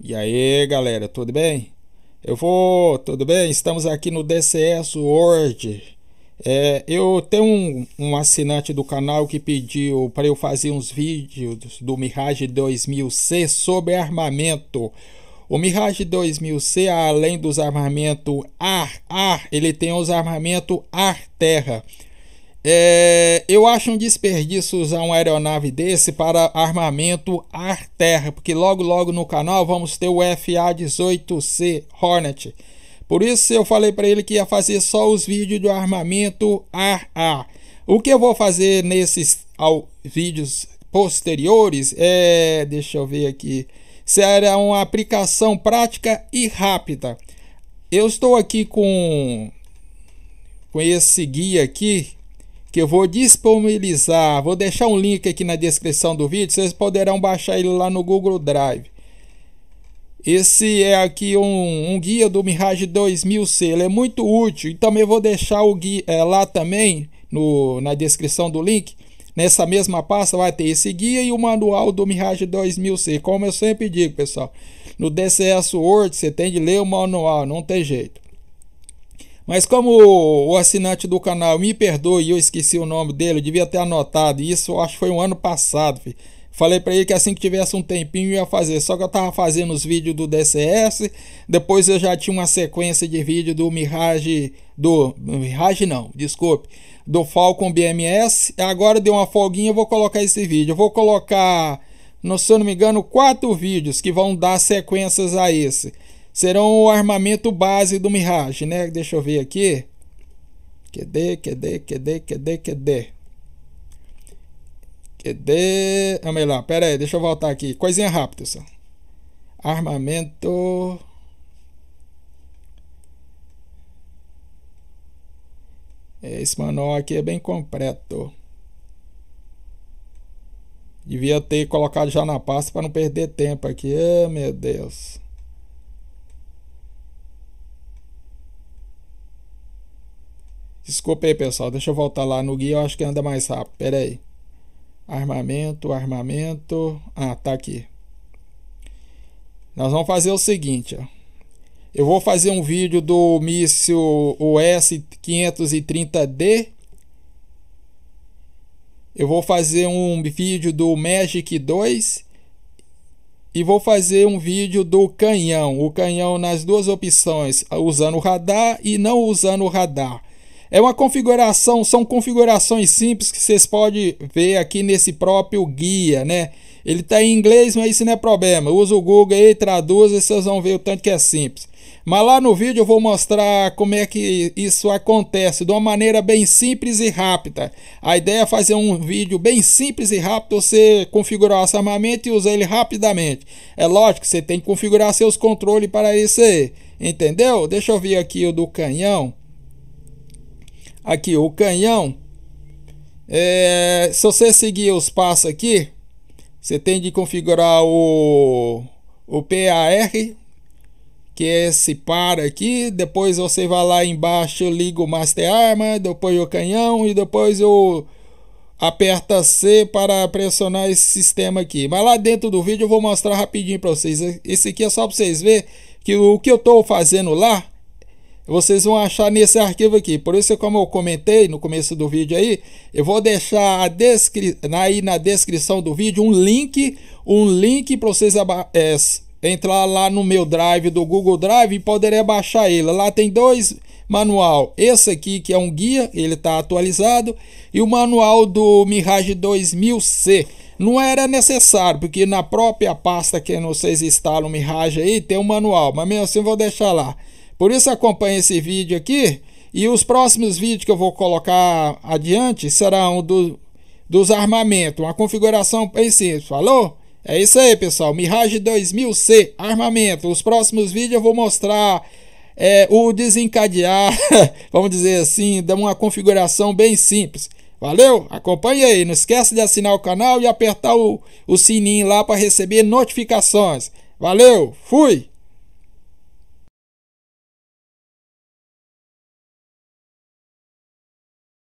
E aí, galera, tudo bem? Eu vou, tudo bem? Estamos aqui no DCS World. É, eu tenho um, um, assinante do canal que pediu para eu fazer uns vídeos do Mirage 2000C sobre armamento. O Mirage 2000C, além dos armamentos ar-ar, ele tem os armamentos ar-terra. É, eu acho um desperdício usar uma aeronave desse para armamento ar-terra, porque logo logo no canal vamos ter o FA-18C Hornet. Por isso eu falei para ele que ia fazer só os vídeos do armamento ar-ar. O que eu vou fazer nesses ao, vídeos posteriores é, deixa eu ver aqui, será uma aplicação prática e rápida. Eu estou aqui com, com esse guia aqui, que eu vou disponibilizar. Vou deixar um link aqui na descrição do vídeo, vocês poderão baixar ele lá no Google Drive. Esse é aqui um, um guia do Mirage 2000C, ele é muito útil. E também vou deixar o guia é, eh, lá também no, na descrição do link. Nessa mesma pasta vai ter esse guia e o manual do Mirage 2000C. Como eu sempre digo, pessoal, no DCS Word você tem de ler o manual, não tem jeito. Mas como o assinante do canal me perdoe, eu esqueci o nome dele, eu devia ter anotado isso, acho que foi um ano passado. Filho. Falei para ele que assim que tivesse um tempinho ia fazer, só que eu tava fazendo os vídeos do DCS, depois eu já tinha uma sequência de vídeo do Mirage, do Mirage não, desculpe, do Falcon BMS. Agora deu uma folguinha, eu vou colocar esse vídeo. Eu vou colocar, não, se eu não me engano, quatro vídeos que vão dar sequências a esse serão o armamento base do Mirage, né? Deixa eu ver aqui. Cadê, cadê, cadê, cadê, cadê? Cadê? Ah, lá, pera aí, deixa eu voltar aqui. Coisinha rápida só. Armamento. Esse manual aqui é bem completo. Devia ter colocado já na pasta para não perder tempo aqui. Ah, oh, meu Deus. Desculpa aí, pessoal. Deixa eu voltar lá no guia. Eu acho que anda mais rápido. Pera aí. Armamento, armamento. Ah, tá aqui. Nós vamos fazer o seguinte, ó. Eu vou fazer um vídeo do míssil US-530D. Eu vou fazer um vídeo do Magic 2. E vou fazer um vídeo do canhão. O canhão nas duas opções, usando radar e não usando radar. É uma configuração, são configurações simples que vocês podem ver aqui nesse próprio guia, né? Ele está em inglês, mas isso não é problema. Usa o Google aí, traduz e vocês vão ver o tanto que é simples. Mas lá no vídeo eu vou mostrar como é que isso acontece de uma maneira bem simples e rápida. A ideia é fazer um vídeo bem simples e rápido, você configurar o armamento e usar ele rapidamente. É lógico, você tem que configurar seus controles para isso aí, entendeu? Deixa eu ver aqui o do canhão aqui o canhão. É, se você seguir os passos aqui, você tem de configurar o, o PAR, que é esse par aqui. Depois você vai lá embaixo, liga o Master Arma, depois o canhão e depois o aperta C para pressionar esse sistema aqui. Mas lá dentro do vídeo eu vou mostrar rapidinho para vocês. Esse aqui é só para vocês verem que o que eu estou fazendo lá vocês vão achar nesse arquivo aqui. Por isso, como eu comentei no começo do vídeo aí, eu vou deixar aí na descrição do vídeo um link, um link para vocês é, entrar lá no meu drive do Google Drive e poderem baixar ele. Lá tem dois manual. Esse aqui que é um guia, ele está atualizado, e o manual do Mirage 2000C. Não era necessário, porque na própria pasta que vocês instalam o Mirage aí tem um manual, mas mesmo assim vou deixar lá. Por isso acompanhe esse vídeo aqui e os próximos vídeos que eu vou colocar adiante serão do, dos armamentos, uma configuração bem simples, falou? É isso aí pessoal, Mirage 2000C, armamento, os próximos vídeos eu vou mostrar é, o desencadear, vamos dizer assim, de uma configuração bem simples. Valeu? Acompanhe aí. Não esquece de assinar o canal e apertar o, o sininho lá para receber notificações. Valeu, fui!